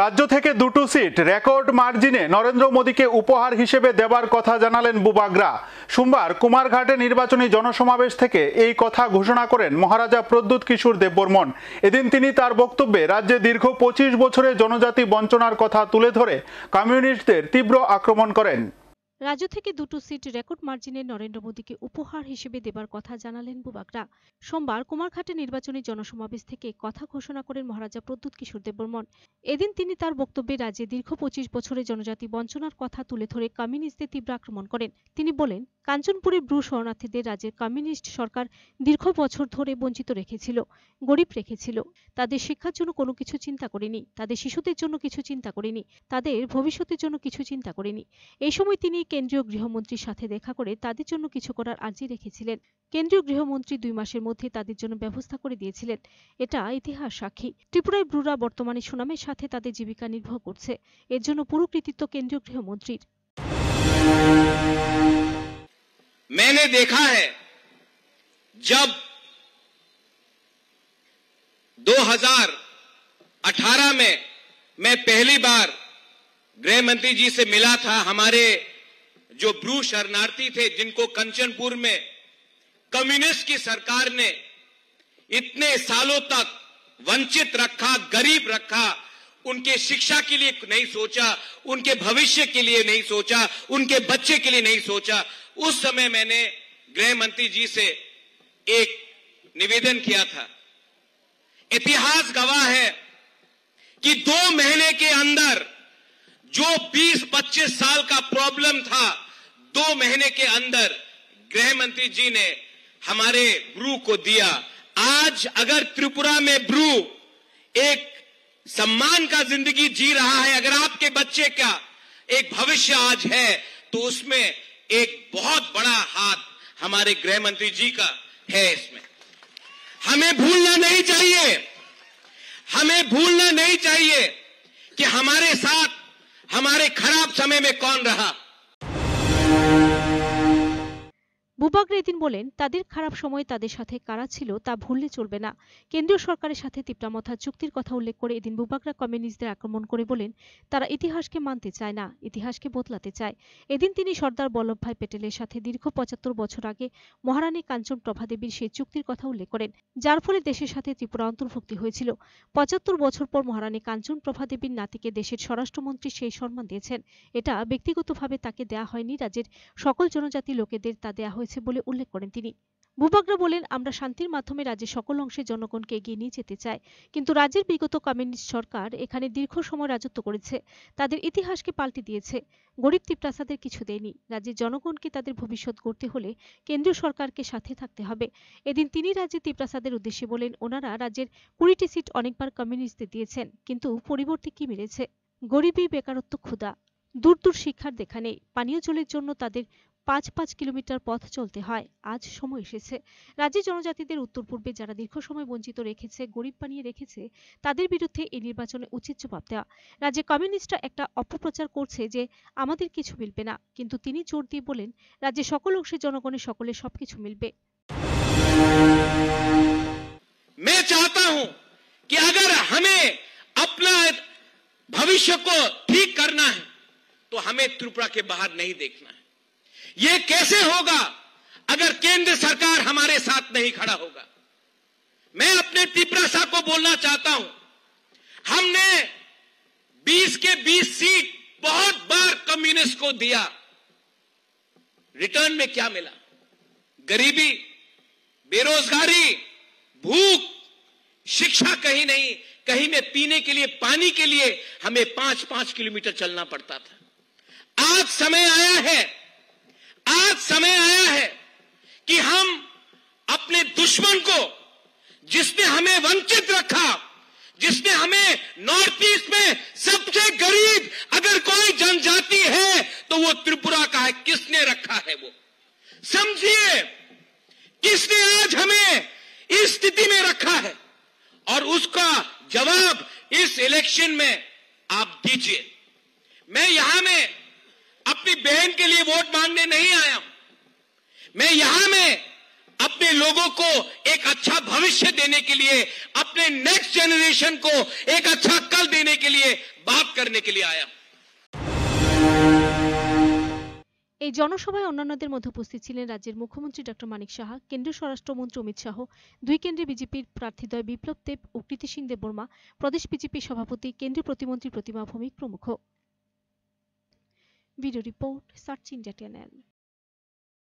রাজ্য থেকে দুটো সিট রেকর্ড মার্জিনে নরেন্দ্র মোদীকে উপহার হিসেবে দেবার কথা জানালেন বুবাগরা সোমবার কুমারঘাটে নির্বাচনী জনসমাবেশ থেকে এই কথা ঘোষণা করেন মহারাজা প্রদ্যুৎ কিশোর দেববর্মন এদিন তিনি তার বক্তব্যে রাজ্যে দীর্ঘ পঁচিশ বছরে জনজাতি বঞ্চনার কথা তুলে ধরে কমিউনিস্টদের তীব্র আক্রমণ করেন রাজ্য থেকে দুটো সিট রেকর্ড মার্জিনে নরেন্দ্র মোদীকে উপহার হিসেবে দেবার কথা জানালেন বুবাকরা সোমবার কুমারঘাটে নির্বাচনী জনসমাবেশ থেকে কথা ঘোষণা করেন মহারাজা প্রদ্যুত কিশোর দেববর্মন এদিন তিনি তার বক্তব্যে রাজ্যে দীর্ঘ পঁচিশ বছরে জনজাতি বঞ্চনার কথা তুলে ধরে কমিউনিস্টদের তীব্র আক্রমণ করেন তিনি বলেন কাঞ্চনপুরে ব্রু শরণার্থীদের রাজ্যের কমিউনিস্ট সরকার দীর্ঘ বছর ধরে বঞ্চিত রেখেছিল গরিব রেখেছিল তাদের শিক্ষার জন্য কোনো কিছু চিন্তা করেনি তাদের শিশুদের জন্য কিছু চিন্তা করেনি তাদের ভবিষ্যতের জন্য কিছু চিন্তা করেনি এই সময় তিনি কেন্দ্রীয় গৃহমন্ত্রীর সাথে দেখা করে তাদের জন্য কিছু করার আর্জি রেখেছিলেন কেন্দ্রীয় গৃহমন্ত্রী দুই মাসের মধ্যে তাদের জন্য ব্যবস্থা করে দিয়েছিলেন এটা ইতিহাস সাক্ষী ত্রিপুরায় ব্রুরা বর্তমানে সুনামের সাথে তাদের জীবিকা নির্ভর করছে এর জন্য পুরো কৃতিত্ব কেন্দ্রীয় গৃহমন্ত্রীর मैंने देखा है जब 2018 में मैं पहली बार गृह मंत्री जी से मिला था हमारे जो ब्रू शरणार्थी थे जिनको कंचनपुर में कम्युनिस्ट की सरकार ने इतने सालों तक वंचित रखा गरीब रखा उनके शिक्षा के लिए नहीं सोचा उनके भविष्य के लिए नहीं सोचा उनके बच्चे के लिए नहीं सोचा उस समय मैंने गृह मंत्री जी से एक निवेदन किया था इतिहास गवाह है कि दो महीने के अंदर जो 20-25 साल का प्रॉब्लम था दो महीने के अंदर गृह मंत्री जी ने हमारे ब्रू को दिया आज अगर त्रिपुरा में ब्रू एक सम्मान का जिंदगी जी रहा है अगर आपके बच्चे का एक भविष्य आज है तो उसमें एक बहुत बड़ा हाथ हमारे गृह मंत्री जी का है इसमें हमें भूलना नहीं चाहिए हमें भूलना नहीं चाहिए कि हमारे साथ हमारे खराब समय में कौन रहा দুবাগ রেদিন বলেন তাদের খারাপ সময় তাদের সাথে কারা ছিল তা ভুললে চলবে না কেন্দ্রীয় সরকারের সাথে তিপ্রামথা চুক্তির কথা উল্লেখ করে এদিন বুবাকরা কমিউনিস্টদের আক্রমণ করে বলেন তারা ইতিহাসকে মানতে চায় না ইতিহাসকে বদলাতে চায় এদিন তিনি সর্দার বল্লভভাই প্যাটেলের সাথে দীর্ঘ পঁচাত্তর বছর আগে মহারানী কাঞ্চন প্রভা দেবীর সেই চুক্তির কথা উল্লেখ করেন যার ফলে দেশের সাথে ত্রিপুরা অন্তর্ভুক্তি হয়েছিল পঁচাত্তর বছর পর মহারানী কাঞ্চন প্রভা দেবীর নাতিকে দেশের স্বরাষ্ট্রমন্ত্রী সেই সম্মান দিয়েছেন এটা ব্যক্তিগতভাবে তাকে দেয়া হয়নি রাজ্যের সকল জনজাতি লোকেদের তা দেয়া হয়েছে বলে উল্লেখ করেন তিনি ভূপাগরা বলেন আমরা শান্তির মাধ্যমে রাজ্যের সকল অংশে জনগণকে এগিয়ে নিয়ে যেতে চাই কিন্তু রাজ্যের বিগত কমিউনিস্ট সরকার এখানে দীর্ঘ সময় রাজত্ব করেছে তাদের ইতিহাসকে পাল্টে দিয়েছে গরিব তিপ্রাসাদের কিছু দেয়নি রাজ্যের জনগণকে তাদের ভবিষ্যৎ গড়তে হলে কেন্দ্রীয় সরকারকে সাথে থাকতে হবে এদিন তিনি রাজ্যে তিপ্রাসাদের উদ্দেশ্যে বলেন ওনারা রাজ্যের কুড়িটি সিট অনেকবার কমিউনিস্টদের দিয়েছেন কিন্তু পরিবর্তে কি মিলেছে গরিবী বেকারত্ব ক্ষুধা দূর দূর শিক্ষার দেখা নেই পানীয় জলের জন্য তাদের পাঁচ পাঁচ কিলোমিটার পথ চলতে হয় আজ সময় এসেছে রাজ্যে জনজাতিদের উত্তর পূর্বে যারা দীর্ঘ সময় বঞ্চিত রেখেছে গরিব বানিয়ে রেখেছে তাদের বিরুদ্ধে এই নির্বাচনে উচিত জবাব দেওয়া রাজ্যে কমিউনিস্টরা একটা অপপ্রচার করছে যে আমাদের কিছু মিলবে না কিন্তু তিনি জোর দিয়ে বলেন রাজ্যে সকল অংশের জনগণের সকলে সবকিছু মিলবে मैं ঠিক করার कि अगर हमें अपना भविष्य को ठीक ये कैसे होगा अगर केंद्र सरकार हमारे साथ नहीं खड़ा होगा मैं अपने त्रिपुरा साहब को बोलना चाहता हूं हमने 20 के 20 सीट बहुत बार कम्युनिस्ट को दिया रिटर्न में क्या मिला गरीबी बेरोजगारी भूख शिक्षा कहीं नहीं कहीं में पीने के लिए पानी के लिए हमें पांच पांच किलोमीटर चलना पड़ता था आज समय आया है आज समय आया है कि हम अपने दुश्मन को जिसने हमें वंचित रखा जिसने हमें नॉर्थ ईस्ट में सबसे गरीब अगर कोई जनजाति है तो वो त्रिपुरा का है किसने रखा है वो समझिए किसने आज हमें इस स्थिति में रखा है और उसका जवाब इस इलेक्शन में आप दीजिए मैं यहां में अपनी बहन के लिए वोट मांगने नहीं आया हूं मैं यहां में अपने लोगों को एक अच्छा भविष्य देने के लिए अपने नेक्स्ट जनरेशन को एक अच्छा कल देने के लिए बात करने के लिए आया এই জনসভায় অন্যান্যদের মধ্যে উপস্থিত ছিলেন রাজ্যের মুখ্যমন্ত্রী ডক্টর মানিক সাহা কেন্দ্রীয় স্বরাষ্ট্রমন্ত্রী অমিত শাহ দুই কেন্দ্রে বিজেপির প্রার্থীদ্বয় বিপ্লব দেব ও কৃতি সিং দেববর্মা প্রদেশ বিজেপি সভাপতি কেন্দ্রীয় প্রতিমন্ত্রী প্রতিমা ভৌমিক প্রমুখ Video report, Sachin Jatanel.